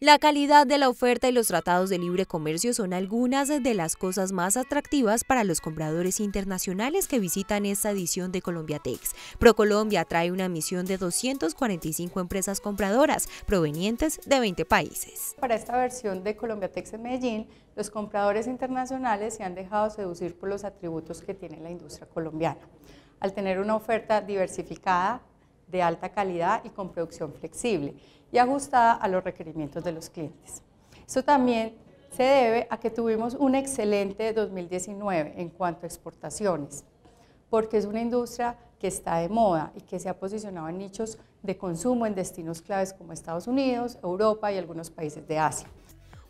La calidad de la oferta y los tratados de libre comercio son algunas de las cosas más atractivas para los compradores internacionales que visitan esta edición de Colombia Colombiatex. ProColombia trae una misión de 245 empresas compradoras provenientes de 20 países. Para esta versión de Colombia Colombiatex en Medellín, los compradores internacionales se han dejado seducir por los atributos que tiene la industria colombiana. Al tener una oferta diversificada, de alta calidad y con producción flexible y ajustada a los requerimientos de los clientes. Esto también se debe a que tuvimos un excelente 2019 en cuanto a exportaciones, porque es una industria que está de moda y que se ha posicionado en nichos de consumo en destinos claves como Estados Unidos, Europa y algunos países de Asia.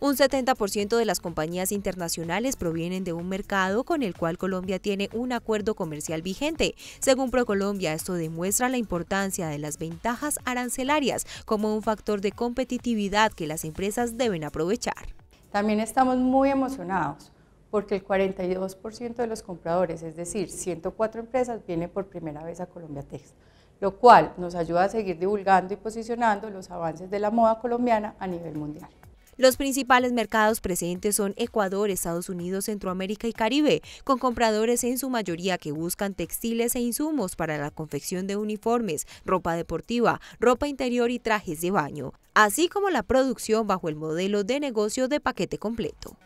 Un 70% de las compañías internacionales provienen de un mercado con el cual Colombia tiene un acuerdo comercial vigente. Según ProColombia, esto demuestra la importancia de las ventajas arancelarias como un factor de competitividad que las empresas deben aprovechar. También estamos muy emocionados porque el 42% de los compradores, es decir, 104 empresas, vienen por primera vez a Colombia Tex, lo cual nos ayuda a seguir divulgando y posicionando los avances de la moda colombiana a nivel mundial. Los principales mercados presentes son Ecuador, Estados Unidos, Centroamérica y Caribe, con compradores en su mayoría que buscan textiles e insumos para la confección de uniformes, ropa deportiva, ropa interior y trajes de baño, así como la producción bajo el modelo de negocio de paquete completo.